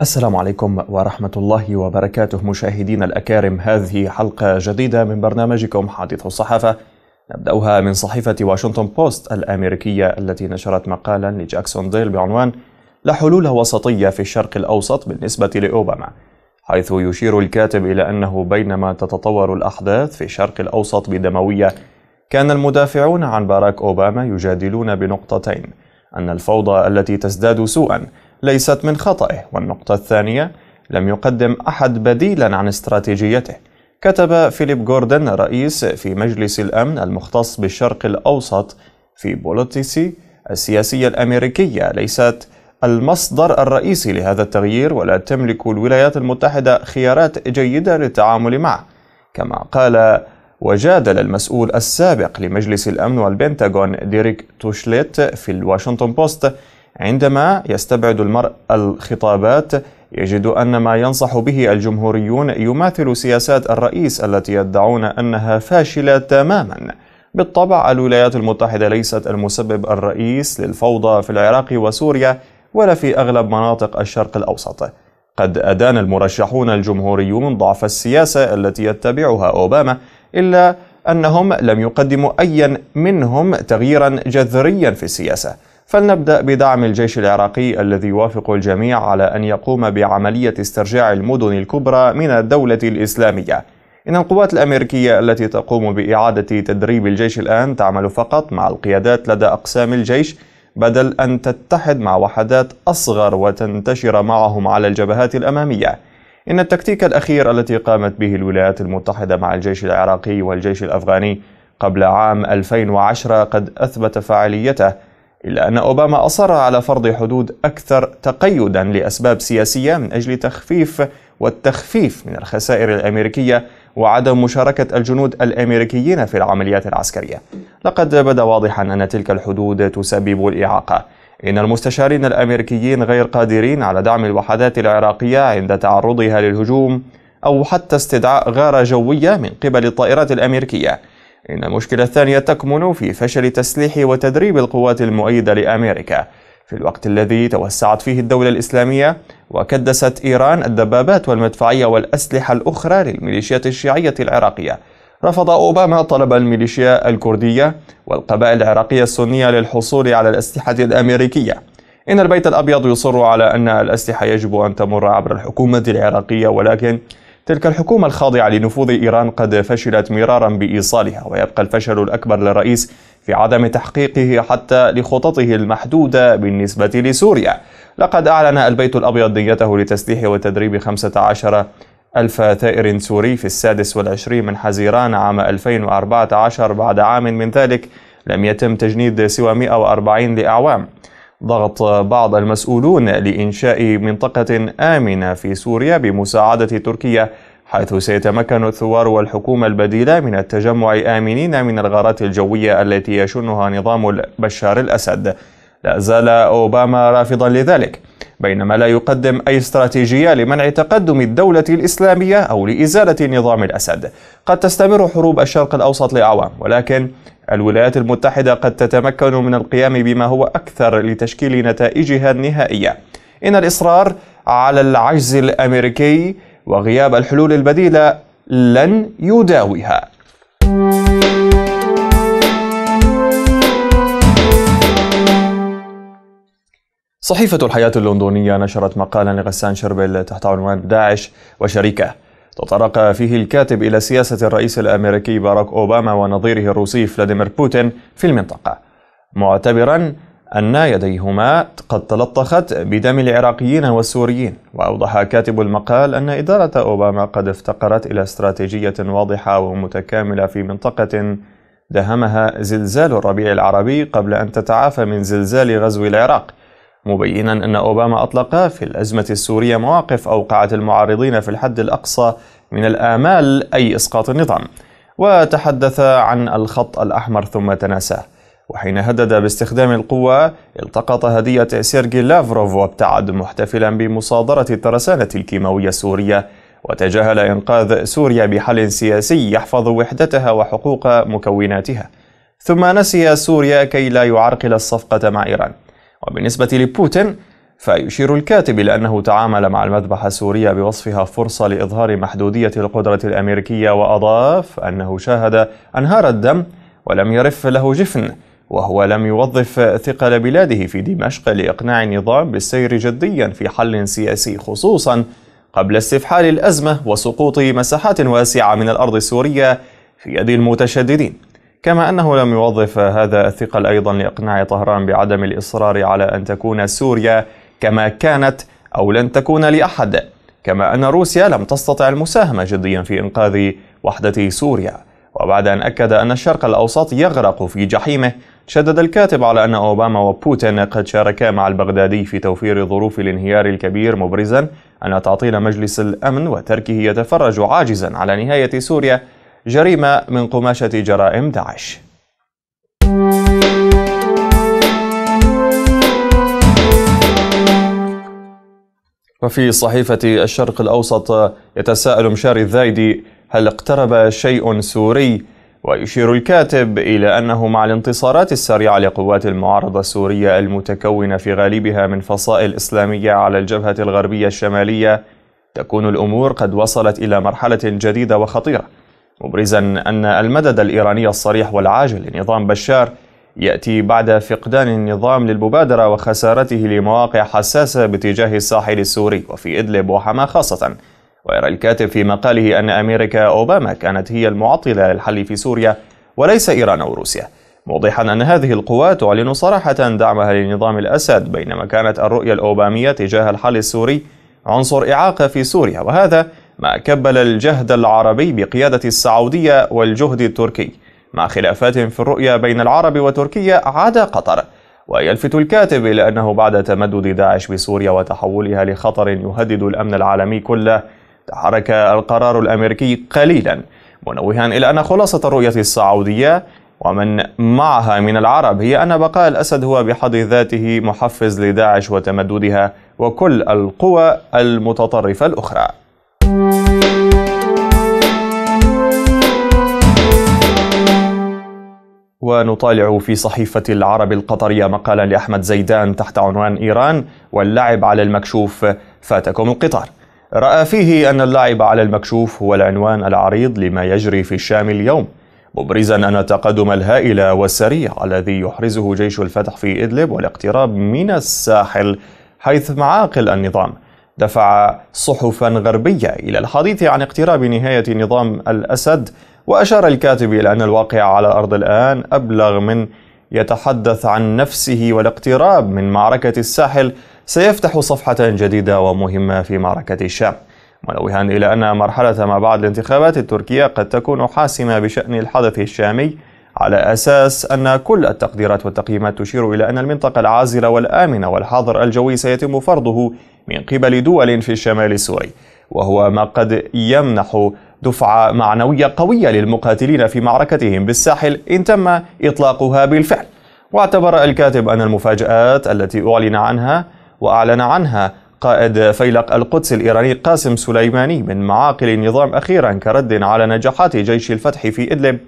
السلام عليكم ورحمة الله وبركاته مشاهدينا الأكارم هذه حلقة جديدة من برنامجكم حادث الصحافة نبدأها من صحيفة واشنطن بوست الأمريكية التي نشرت مقالا لجاكسون ديل بعنوان لا حلول وسطية في الشرق الأوسط بالنسبة لأوباما حيث يشير الكاتب إلى أنه بينما تتطور الأحداث في الشرق الأوسط بدموية كان المدافعون عن باراك أوباما يجادلون بنقطتين أن الفوضى التي تزداد سوءًا ليست من خطئه والنقطة الثانية لم يقدم أحد بديلا عن استراتيجيته كتب فيليب جوردن رئيس في مجلس الأمن المختص بالشرق الأوسط في بولوتيسي السياسية الأمريكية ليست المصدر الرئيسي لهذا التغيير ولا تملك الولايات المتحدة خيارات جيدة للتعامل معه كما قال وجادل المسؤول السابق لمجلس الأمن والبنتاغون ديريك توشليت في الواشنطن بوست عندما يستبعد المرء الخطابات يجد أن ما ينصح به الجمهوريون يماثل سياسات الرئيس التي يدعون أنها فاشلة تماما بالطبع الولايات المتحدة ليست المسبب الرئيس للفوضى في العراق وسوريا ولا في أغلب مناطق الشرق الأوسط قد أدان المرشحون الجمهوريون ضعف السياسة التي يتبعها أوباما إلا أنهم لم يقدموا أيا منهم تغييرا جذريا في السياسة فلنبدأ بدعم الجيش العراقي الذي يوافق الجميع على أن يقوم بعملية استرجاع المدن الكبرى من الدولة الإسلامية إن القوات الأمريكية التي تقوم بإعادة تدريب الجيش الآن تعمل فقط مع القيادات لدى أقسام الجيش بدل أن تتحد مع وحدات أصغر وتنتشر معهم على الجبهات الأمامية إن التكتيك الأخير التي قامت به الولايات المتحدة مع الجيش العراقي والجيش الأفغاني قبل عام 2010 قد أثبت فاعليته إلا أن أوباما أصر على فرض حدود أكثر تقيدا لأسباب سياسية من أجل تخفيف والتخفيف من الخسائر الأمريكية وعدم مشاركة الجنود الأمريكيين في العمليات العسكرية لقد بدا واضحا أن تلك الحدود تسبب الإعاقة إن المستشارين الأمريكيين غير قادرين على دعم الوحدات العراقية عند تعرضها للهجوم أو حتى استدعاء غارة جوية من قبل الطائرات الأمريكية إن المشكلة الثانية تكمن في فشل تسليح وتدريب القوات المؤيدة لأمريكا في الوقت الذي توسعت فيه الدولة الإسلامية وكدست إيران الدبابات والمدفعية والأسلحة الأخرى للميليشيات الشيعية العراقية رفض أوباما طلب الميليشيا الكردية والقبائل العراقية السنية للحصول على الأسلحة الأمريكية إن البيت الأبيض يصر على أن الأسلحة يجب أن تمر عبر الحكومة العراقية ولكن تلك الحكومة الخاضعة لنفوذ إيران قد فشلت مرارا بإيصالها ويبقى الفشل الأكبر للرئيس في عدم تحقيقه حتى لخططه المحدودة بالنسبة لسوريا لقد أعلن البيت الأبيض ديته لتسليح وتدريب 15 ألف ثائر سوري في السادس والعشرين من حزيران عام 2014 بعد عام من ذلك لم يتم تجنيد سوى 140 لأعوام ضغط بعض المسؤولون لإنشاء منطقة آمنة في سوريا بمساعدة تركيا حيث سيتمكن الثوار والحكومة البديلة من التجمع آمنين من الغارات الجوية التي يشنها نظام بشار الأسد لا زال أوباما رافضا لذلك بينما لا يقدم أي استراتيجية لمنع تقدم الدولة الإسلامية أو لإزالة نظام الأسد قد تستمر حروب الشرق الأوسط لأعوام ولكن الولايات المتحدة قد تتمكن من القيام بما هو أكثر لتشكيل نتائجها النهائية إن الإصرار على العجز الأمريكي وغياب الحلول البديلة لن يداويها صحيفة الحياة اللندنية نشرت مقالا لغسان شربل تحت عنوان داعش وشريكه تطرق فيه الكاتب إلى سياسة الرئيس الأمريكي باراك أوباما ونظيره الروسي فلاديمير بوتين في المنطقة معتبرا أن يديهما قد تلطخت بدم العراقيين والسوريين وأوضح كاتب المقال أن إدارة أوباما قد افتقرت إلى استراتيجية واضحة ومتكاملة في منطقة دهمها زلزال الربيع العربي قبل أن تتعافى من زلزال غزو العراق مبينا أن أوباما أطلق في الأزمة السورية مواقف أوقعت المعارضين في الحد الأقصى من الآمال أي إسقاط النظام وتحدث عن الخط الأحمر ثم تناساه وحين هدد باستخدام القوة التقط هدية سيرجي لافروف وابتعد محتفلا بمصادرة الترسانة الكيماوية السورية وتجاهل إنقاذ سوريا بحل سياسي يحفظ وحدتها وحقوق مكوناتها ثم نسي سوريا كي لا يعرقل الصفقة مع إيران وبالنسبة لبوتين فيشير الكاتب إلى أنه تعامل مع المذبحة السورية بوصفها فرصة لإظهار محدودية القدرة الأمريكية وأضاف أنه شاهد أنهار الدم ولم يرف له جفن وهو لم يوظف ثقل بلاده في دمشق لإقناع النظام بالسير جديا في حل سياسي خصوصا قبل استفحال الأزمة وسقوط مساحات واسعة من الأرض السورية في يد المتشددين كما أنه لم يوظف هذا الثقل أيضا لإقناع طهران بعدم الإصرار على أن تكون سوريا كما كانت أو لن تكون لأحد كما أن روسيا لم تستطع المساهمة جديا في إنقاذ وحدة سوريا وبعد أن أكد أن الشرق الأوسط يغرق في جحيمه شدد الكاتب على أن أوباما وبوتين قد شاركا مع البغدادي في توفير ظروف الانهيار الكبير مبرزا أن تعطيل مجلس الأمن وتركه يتفرج عاجزا على نهاية سوريا جريمة من قماشة جرائم داعش وفي صحيفة الشرق الأوسط يتساءل مشاري الذايدي هل اقترب شيء سوري ويشير الكاتب إلى أنه مع الانتصارات السريعة لقوات المعارضة السورية المتكونة في غالبها من فصائل إسلامية على الجبهة الغربية الشمالية تكون الأمور قد وصلت إلى مرحلة جديدة وخطيرة مبرزا أن المدد الإيراني الصريح والعاجل لنظام بشار يأتي بعد فقدان النظام للمبادرة وخسارته لمواقع حساسة باتجاه الساحل السوري وفي إدلب وحما خاصة ويرى الكاتب في مقاله أن أمريكا أوباما كانت هي المعطلة للحل في سوريا وليس إيران أو روسيا موضحا أن هذه القوات تعلن صراحة دعمها لنظام الأسد بينما كانت الرؤية الأوبامية تجاه الحل السوري عنصر إعاقة في سوريا وهذا ما كبل الجهد العربي بقيادة السعودية والجهد التركي مع خلافات في الرؤية بين العرب وتركيا عدا قطر ويلفت الكاتب إلى أنه بعد تمدد داعش بسوريا وتحولها لخطر يهدد الأمن العالمي كله تحرك القرار الأمريكي قليلا منوها إلى أن خلاصة الرؤية السعودية ومن معها من العرب هي أن بقاء الأسد هو بحد ذاته محفز لداعش وتمددها وكل القوى المتطرفة الأخرى ونطالع في صحيفة العرب القطرية مقالا لأحمد زيدان تحت عنوان إيران واللعب على المكشوف فاتكم القطار رأى فيه أن اللعب على المكشوف هو العنوان العريض لما يجري في الشام اليوم مبرزا أن التقدم الهائل والسريع الذي يحرزه جيش الفتح في إدلب والاقتراب من الساحل حيث معاقل النظام دفع صحفا غربية إلى الحديث عن اقتراب نهاية نظام الأسد وأشار الكاتب إلى أن الواقع على أرض الآن أبلغ من يتحدث عن نفسه والاقتراب من معركة الساحل سيفتح صفحة جديدة ومهمة في معركة الشام منوها إلى أن مرحلة ما بعد الانتخابات التركية قد تكون حاسمة بشأن الحدث الشامي على أساس أن كل التقديرات والتقييمات تشير إلى أن المنطقة العازلة والآمنة والحاضر الجوي سيتم فرضه من قبل دول في شمال السوري وهو ما قد يمنح دفعة معنوية قوية للمقاتلين في معركتهم بالساحل إن تم إطلاقها بالفعل واعتبر الكاتب أن المفاجآت التي أعلن عنها وأعلن عنها قائد فيلق القدس الإيراني قاسم سليماني من معاقل النظام أخيرا كرد على نجاحات جيش الفتح في إدلب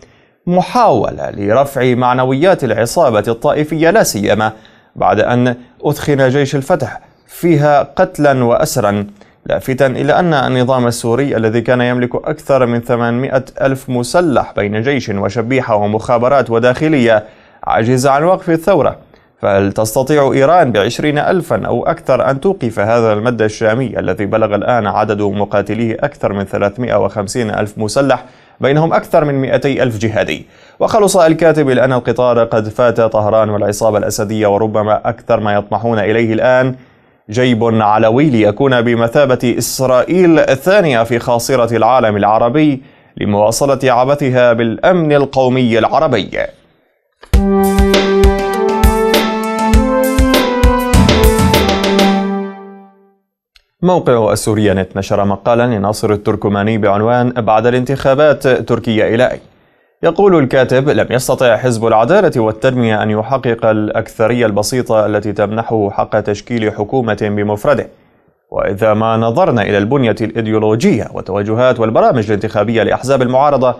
محاولة لرفع معنويات العصابة الطائفية لا سيما بعد أن أثخن جيش الفتح فيها قتلا وأسرا لافتا إلى أن النظام السوري الذي كان يملك أكثر من 800 ألف مسلح بين جيش وشبيحة ومخابرات وداخلية عجز عن وقف الثورة فهل تستطيع إيران بعشرين ألفا أو أكثر أن توقف هذا المد الشامي الذي بلغ الآن عدد مقاتليه أكثر من 350 ألف مسلح بينهم أكثر من 200 ألف جهادي وخلص الكاتب لأن القطار قد فات طهران والعصابة الأسدية وربما أكثر ما يطمحون إليه الآن جيب علوي ليكون بمثابة إسرائيل الثانية في خاصرة العالم العربي لمواصلة عبثها بالأمن القومي العربي. موقع السوريانت نت نشر مقالا لناصر التركماني بعنوان بعد الانتخابات تركيا إلى أين؟ يقول الكاتب لم يستطع حزب العدالة والتنمية أن يحقق الأكثرية البسيطة التي تمنحه حق تشكيل حكومة بمفرده وإذا ما نظرنا إلى البنية الإيديولوجية والتوجهات والبرامج الانتخابية لأحزاب المعارضة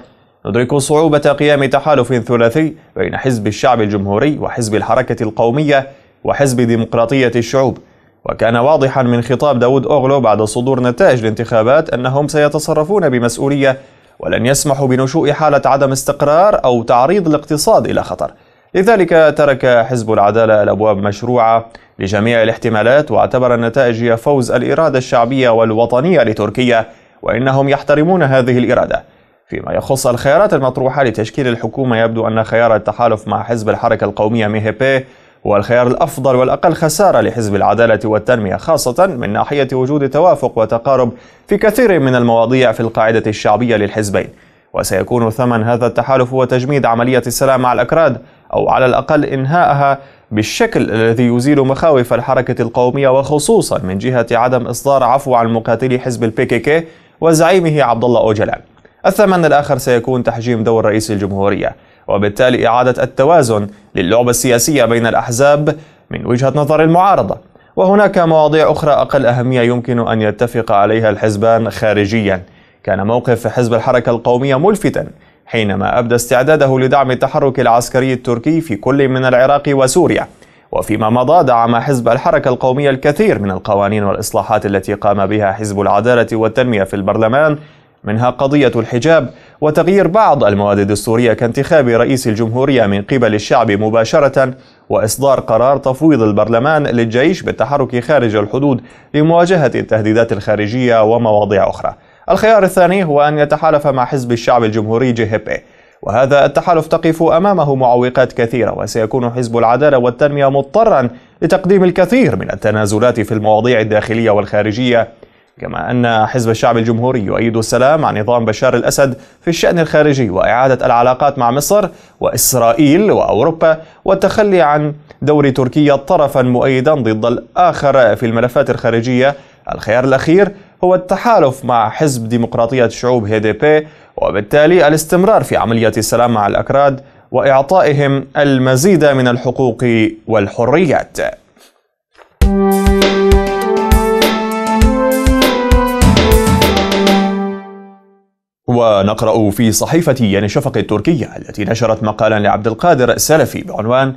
ندرك صعوبة قيام تحالف ثلاثي بين حزب الشعب الجمهوري وحزب الحركة القومية وحزب ديمقراطية الشعوب وكان واضحا من خطاب داود أوغلو بعد صدور نتائج الانتخابات أنهم سيتصرفون بمسؤولية ولن يسمحوا بنشوء حالة عدم استقرار أو تعريض الاقتصاد إلى خطر لذلك ترك حزب العدالة الأبواب مشروعة لجميع الاحتمالات واعتبر النتائج هي فوز الإرادة الشعبية والوطنية لتركيا وإنهم يحترمون هذه الإرادة فيما يخص الخيارات المطروحة لتشكيل الحكومة يبدو أن خيار التحالف مع حزب الحركة القومية ميهيبي هو الخيار الأفضل والأقل خسارة لحزب العدالة والتنمية خاصة من ناحية وجود توافق وتقارب في كثير من المواضيع في القاعدة الشعبية للحزبين وسيكون ثمن هذا التحالف هو تجميد عملية السلام مع الأكراد أو على الأقل إنهائها بالشكل الذي يزيل مخاوف الحركة القومية وخصوصا من جهة عدم إصدار عفو عن مقاتلي حزب كي وزعيمه عبد الله أوجلان الثمن الآخر سيكون تحجيم دور رئيس الجمهورية وبالتالي إعادة التوازن للعبة السياسية بين الأحزاب من وجهة نظر المعارضة وهناك مواضيع أخرى أقل أهمية يمكن أن يتفق عليها الحزبان خارجيا كان موقف حزب الحركة القومية ملفتا حينما أبدى استعداده لدعم التحرك العسكري التركي في كل من العراق وسوريا وفيما مضى دعم حزب الحركة القومية الكثير من القوانين والإصلاحات التي قام بها حزب العدالة والتنمية في البرلمان منها قضية الحجاب وتغيير بعض المواد الدستورية كانتخاب رئيس الجمهورية من قبل الشعب مباشرة وإصدار قرار تفويض البرلمان للجيش بالتحرك خارج الحدود لمواجهة التهديدات الخارجية ومواضيع أخرى الخيار الثاني هو أن يتحالف مع حزب الشعب الجمهوري جيهبي وهذا التحالف تقف أمامه معوقات كثيرة وسيكون حزب العدالة والتنمية مضطرا لتقديم الكثير من التنازلات في المواضيع الداخلية والخارجية كما أن حزب الشعب الجمهوري يؤيد السلام عن نظام بشار الأسد في الشأن الخارجي وإعادة العلاقات مع مصر وإسرائيل وأوروبا والتخلي عن دور تركيا طرفا مؤيدا ضد الآخر في الملفات الخارجية الخيار الأخير هو التحالف مع حزب ديمقراطية الشعوب بي وبالتالي الاستمرار في عملية السلام مع الأكراد وإعطائهم المزيد من الحقوق والحريات ونقرا في صحيفة ين شفق التركية التي نشرت مقالا لعبد القادر السلفي بعنوان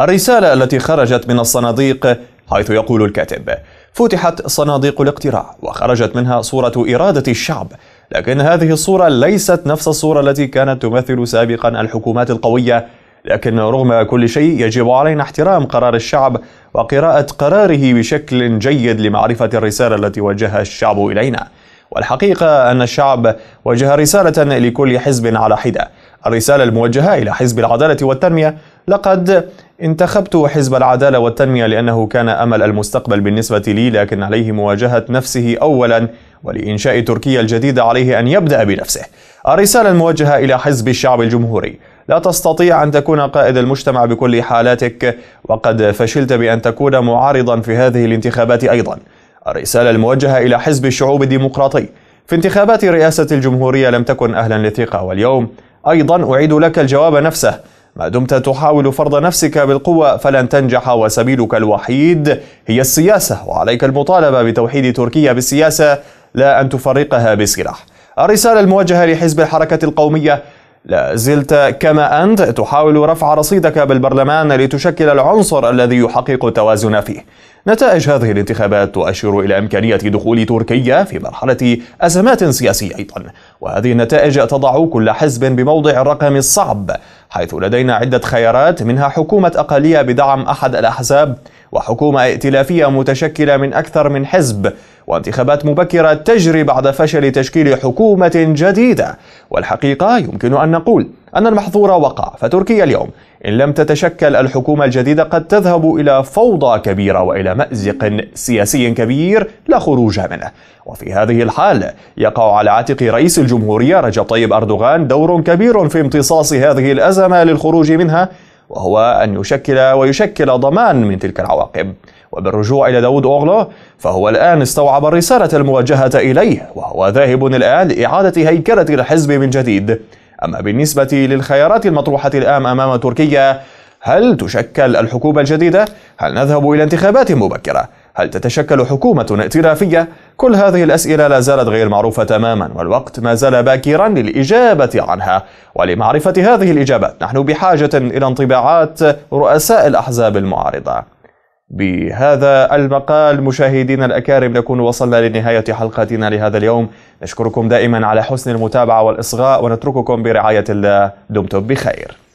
الرسالة التي خرجت من الصناديق حيث يقول الكاتب فتحت صناديق الاقتراع وخرجت منها صورة إرادة الشعب لكن هذه الصورة ليست نفس الصورة التي كانت تمثل سابقا الحكومات القوية لكن رغم كل شيء يجب علينا احترام قرار الشعب وقراءة قراره بشكل جيد لمعرفة الرسالة التي وجهها الشعب إلينا والحقيقة أن الشعب وجه رسالة لكل حزب على حدة الرسالة الموجهة إلى حزب العدالة والتنمية لقد انتخبت حزب العدالة والتنمية لأنه كان أمل المستقبل بالنسبة لي لكن عليه مواجهة نفسه أولا ولإنشاء تركيا الجديدة عليه أن يبدأ بنفسه الرسالة الموجهة إلى حزب الشعب الجمهوري لا تستطيع أن تكون قائد المجتمع بكل حالاتك وقد فشلت بأن تكون معارضا في هذه الانتخابات أيضا الرسالة الموجهة إلى حزب الشعوب الديمقراطي في انتخابات رئاسة الجمهورية لم تكن أهلا للثقة واليوم أيضا أعيد لك الجواب نفسه ما دمت تحاول فرض نفسك بالقوة فلن تنجح وسبيلك الوحيد هي السياسة وعليك المطالبة بتوحيد تركيا بالسياسة لا أن تفرقها بسلاح الرسالة الموجهة لحزب الحركة القومية لا زلت كما أنت تحاول رفع رصيدك بالبرلمان لتشكل العنصر الذي يحقق التوازن فيه نتائج هذه الانتخابات تؤشر إلى إمكانية دخول تركيا في مرحلة أزمات سياسية أيضا وهذه النتائج تضع كل حزب بموضع الرقم الصعب حيث لدينا عدة خيارات منها حكومة أقلية بدعم أحد الأحزاب وحكومة ائتلافية متشكلة من أكثر من حزب وانتخابات مبكرة تجري بعد فشل تشكيل حكومة جديدة والحقيقة يمكن أن نقول أن المحظور وقع فتركيا اليوم إن لم تتشكل الحكومة الجديدة قد تذهب إلى فوضى كبيرة وإلى مأزق سياسي كبير لا خروج منه وفي هذه الحال يقع على عاتق رئيس الجمهورية رجب طيب أردوغان دور كبير في امتصاص هذه الأزمة للخروج منها وهو أن يشكل ويشكل ضمان من تلك العواقب وبالرجوع إلى داود أوغلو فهو الآن استوعب الرسالة الموجهة إليه وهو ذاهب الآن لإعادة هيكلة الحزب من جديد أما بالنسبة للخيارات المطروحة الآن أمام تركيا هل تشكل الحكومة الجديدة؟ هل نذهب إلى انتخابات مبكرة؟ هل تتشكل حكومة ائتلافية؟ كل هذه الأسئلة لا زالت غير معروفة تماما والوقت ما زال باكرا للإجابة عنها ولمعرفة هذه الإجابات نحن بحاجة إلى انطباعات رؤساء الأحزاب المعارضة بهذا المقال مشاهدينا الأكارم نكون وصلنا لنهاية حلقتنا لهذا اليوم نشكركم دائما على حسن المتابعة والإصغاء ونترككم برعاية الله دمتم بخير